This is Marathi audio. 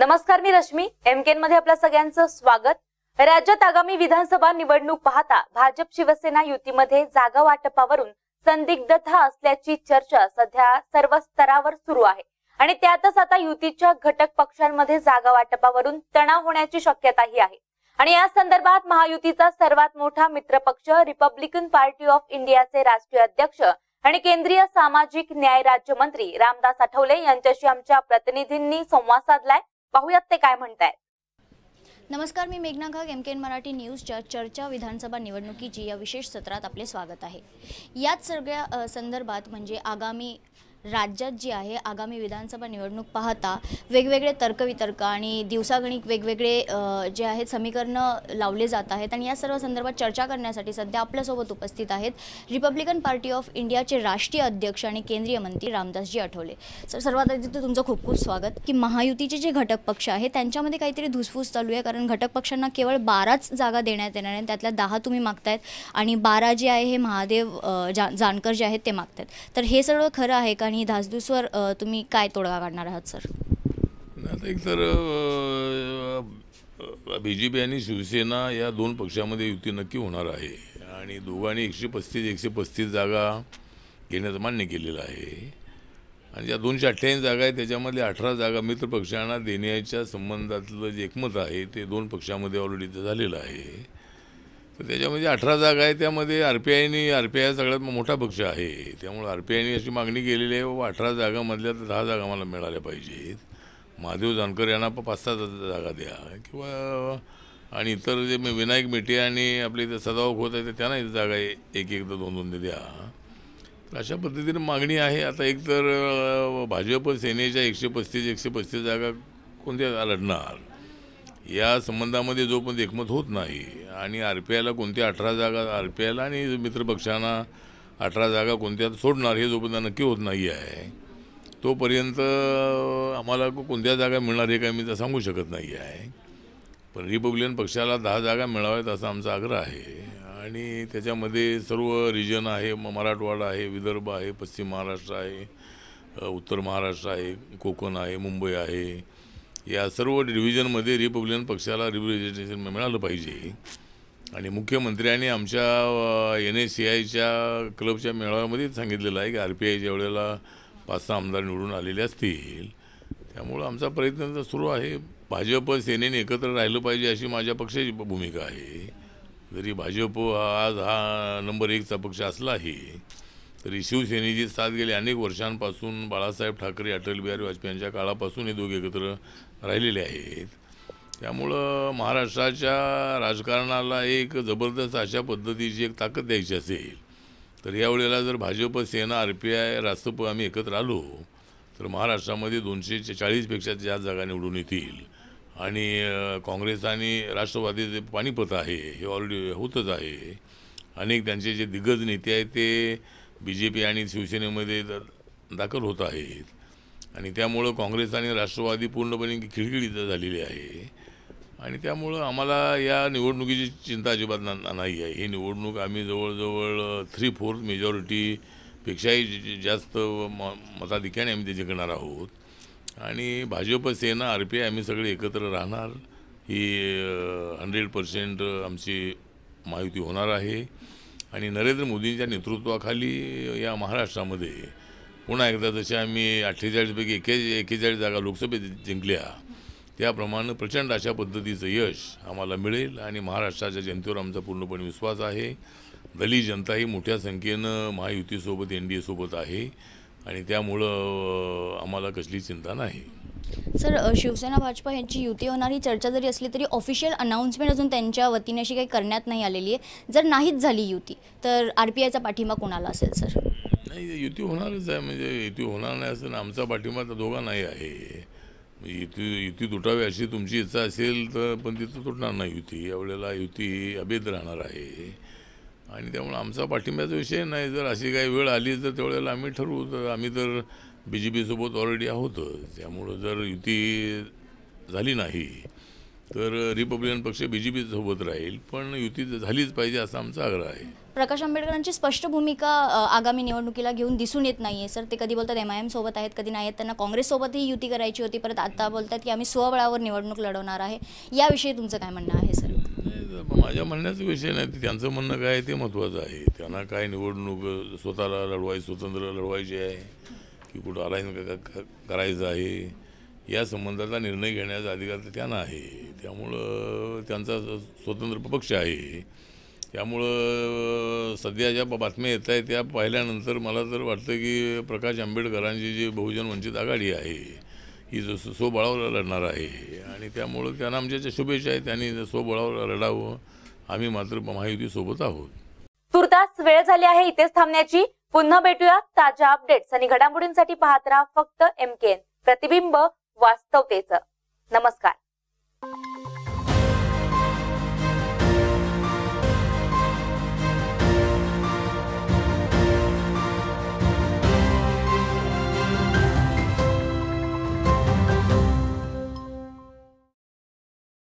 नमस्कार मी रश्मी एमकेन मध्ये आपल्या सगळ्यांचं स्वागत राज्यात आगामी विधानसभा निवडणूक पाहता भाजप शिवसेना युतीमध्ये जागा वाटपावरून संदिग्धता असल्याची चर्चा सध्या सर्व स्तरावर सुरू आहे आणि त्यातच आता युतीच्या घटक पक्षांमध्ये जागा वाटपावरून तणाव होण्याची शक्यताही आहे आणि या संदर्भात महायुतीचा सर्वात मोठा मित्रपक्ष रिपब्लिकन पार्टी ऑफ इंडियाचे राष्ट्रीय अध्यक्ष आणि केंद्रीय सामाजिक न्याय राज्यमंत्री रामदास आठवले यांच्याशी आमच्या प्रतिनिधींनी संवाद साधलाय पाहूयात ते काय म्हणतायत नमस्कार मी मेघना Ghag M K N Marathi न्यूजच्या चर्चा विधानसभा निवडणुकीची या विशेष सत्रात आपले स्वागत आहे याच सगळ्या संदर्भात म्हणजे आगामी राज्यात जी आहे आगामी विधानसभा निवडणूक पाहता वेगवेगळे तर्कवितर्क आणि दिवसागणिक वेगवेगळे जे आहेत समीकरणं लावले जात आहेत आणि या सर्व संदर्भात चर्चा करण्यासाठी सध्या आपल्यासोबत उपस्थित आहेत रिपब्लिकन पार्टी ऑफ इंडियाचे राष्ट्रीय अध्यक्ष आणि केंद्रीय मंत्री रामदासजी आठवले सर सर्वात आधी तर तुमचं खूप खूप स्वागत की महायुतीचे जे घटक पक्ष आहे त्यांच्यामध्ये काहीतरी धुसफूस चालू आहे कारण घटक पक्षांना केवळ बाराच जागा देण्यात येणार आहेत त्यातल्या दहा तुम्ही मागतायत आणि बारा जे आहे हे महादेव जा जानकर जे आहेत ते मागतायत तर हे सर्व खरं आहे का आणि धासधूसवर तुम्ही काय तोडगा काढणार आहात सर एक तर बी जे पी आणि शिवसेना या दोन पक्षामध्ये युती नक्की होणार आहे आणि दोघांनी एकशे पस्तीस एकशे पस्तीस जागा घेण्याचं मान्य केलेलं आहे आणि ज्या दोनशे अठ्ठ्याऐंशी जागा आहेत त्याच्यामध्ये अठरा जागा मित्र पक्षांना देण्याच्या संबंधातलं जे एकमत आहे ते दोन पक्षामध्ये ऑलरेडी झालेलं आहे तर त्याच्यामध्ये अठरा जागा आहे त्यामध्ये आर पी आयने आर पी आय सगळ्यात मोठा पक्ष आहे त्यामुळं आर पी आयने अशी मागणी केलेली आहे व हो, अठरा जागामधल्या तर दहा जागा मला मिळाल्या पाहिजेत महादेव जानकर यांना पाच सहा जागा द्या किंवा आणि इतर जे विनायक मेटे आणि आपले इथे सदाव होत आहे तर त्यांना इथं जागा एक एक दोन दोन दोन द्या तर अशा पद्धतीने मागणी आहे आता एकतर भाजप सेनेच्या एकशे पस्तीस एकशे पस्तीस जागा कोणत्या लढणार या संबंधामध्ये जोपर्यंत एकमत होत नाही आणि आर पी आयला कोणत्या अठरा जागा आर पी आयला आणि मित्रपक्षांना अठरा जागा कोणत्या सोडणार हे जोपर्यंत नक्की होत नाही आहे तोपर्यंत आम्हाला कोणत्या जागा मिळणार हे काय मी तर सांगू शकत नाही आहे पण रिपब्लिकन पक्षाला दहा जागा मिळाव्यात असा आमचा आग्रह आहे आणि त्याच्यामध्ये सर्व रिजन आहे मराठवाडा आहे विदर्भ आहे पश्चिम महाराष्ट्र आहे उत्तर महाराष्ट्र आहे कोकण आहे मुंबई आहे या सर्व डिव्हिजनमध्ये रिपब्लिकन पक्षाला रिप्रेझेंटेशन मिळालं पाहिजे आणि मुख्यमंत्र्यांनी आमच्या एन एस सी आयच्या क्लबच्या मेळाव्यामध्येच सांगितलेलं आहे की आर पी आयच्या वेळेला पाच सहा आमदार निवडून आलेले असतील त्यामुळं आमचा प्रयत्न तर सुरू आहे भाजप सेनेने एकत्र राहिलं पाहिजे अशी माझ्या पक्षाची भूमिका आहे जरी भाजप आज हा नंबर एकचा पक्ष असला आहे तरी शिवसेनेची साथ गेली अनेक वर्षांपासून बाळासाहेब ठाकरे अटल बिहारी वाजपेयींच्या काळापासून हे दोघे एकत्र राहिलेले आहेत त्यामुळं महाराष्ट्राच्या राजकारणाला एक जबरदस्त अशा पद्धतीची एक ताकद द्यायची असेल तर यावेळेला जर Bhajap Sena R P I Rastap आम्ही एकत्र आलो तर महाराष्ट्रामध्ये दोनशे चाळीसपेक्षा जास्त जागा निवडून येतील आणि काँग्रेस आणि राष्ट्रवादीचे पाणीपत आहे हे ऑलरेडी होतच आहे अनेक त्यांचे जे दिग्गज नेते आहेत ते बी जे पी आणि शिवसेनेमध्ये दाखल होत आहेत आणि त्यामुळं काँग्रेस आणि राष्ट्रवादी पूर्णपणे खिळखिळीत झालेली आहे आणि त्यामुळं आम्हाला या निवडणुकीची चिंता अजिबात ना नाही आहे ही निवडणूक आम्ही जवळजवळ थ्री फोर्थ मेजॉरिटीपेक्षाही जास्त म मताधिक्याने आम्ही ते जिंकणार आहोत आणि Bhajap Sena R P I आम्ही सगळे एकत्र राहणार ही हंड्रेड पर्सेंट आमची माहिती होणार आहे आणि नरेंद्र मोदींच्या नेतृत्वाखाली या महाराष्ट्रामध्ये पुन्हा एकदा जसे आम्ही अठ्ठेचाळीसपैकी एके एक्केचाळीस जागा लोकसभेत जिंकल्या त्याप्रमाणे प्रचंड अशा पद्धतीचं यश आम्हाला मिळेल आणि महाराष्ट्राच्या जनतेवर आमचा पूर्णपणे विश्वास आहे दलित जनता ही मोठ्या संख्येनं महायुतीसोबत एन डी एसोबत आहे आणि त्यामुळं आम्हाला कसली चिंता नाही सर शिवसेना भाजपा यांची युती होणार ही चर्चा जरी असली तरी ऑफिशियल अनाऊन्समेंट अजून त्यांच्या वतीने अशी काही करण्यात नाही आलेली आहे जर नाहीच झाली युती तर आर पी आयचा पाठिंबा कोणाला असेल सर नाही युती होणारच आहे म्हणजे युती होणार नाही असं आमचा पाठिंबा तर नाही आहे म्हणजे युती युती तुटावी अशी तुमची इच्छा असेल तर पण तिथं तुटणार नाही युती यावेळेला युती अभेद राहणार आहे आणि त्यामुळं आमचा पाठिंब्याचा विषय नाही जर अशी काही वेळ आली तर त्यावेळेला आम्ही ठरवू तर आम्ही तर बी जे पीसोबत ऑलरेडी आहोत त्यामुळं जर युती झाली नाही तर रिपब्लिकन पक्ष बीजेपी सोबत राहील पण युती झालीच पाहिजे असा आमचा आग्रह आहे प्रकाश आंबेडकरांची स्पष्ट भूमिका आगामी निवडणुकीला घेऊन दिसून येत नाहीये सर ते कधी बोलतात एम आय एम सोबत आहेत कधी नाही आहेत त्यांना काँग्रेससोबतही युती करायची होती परत आता बोलतात की आम्ही स्वबळावर निवडणूक लढवणार आहे याविषयी तुमचं काय म्हणणं आहे सर माझ्या म्हणण्याचा विषय नाही त्यांचं म्हणणं काय ते महत्त्वाचं आहे त्यांना काय निवडणूक स्वतःला लढवायची स्वतंत्र लढवायची आहे की कुठं अलायन्स करायचं आहे या संबंधाचा निर्णय घेण्याचा अधिकार त्यांना आहे त्यामुळं त्यांचा स्वतंत्र पक्ष आहे त्यामुळं सध्या ज्या बातम्या येत आहेत त्या पाहिल्यानंतर मला तर वाटतं की प्रकाश आंबेडकरांची जी बहुजन वंचित आघाडी आहे ही जो स्वबळावर लढणार आहे आणि त्यामुळं त्यांना आमच्या शुभेच्छा आहेत त्यांनी स्वबळावर लढावं आम्ही मात्र महायुतीसोबत आहोत तुर्तास वेळ झाली आहे इथेच थांबण्याची पुन्हा भेटूया ताज्या अपडेट्स आणि घडामोडींसाठी पाहत राहा फक्त एम प्रतिबिंब वास्तवतेचं नमस्कार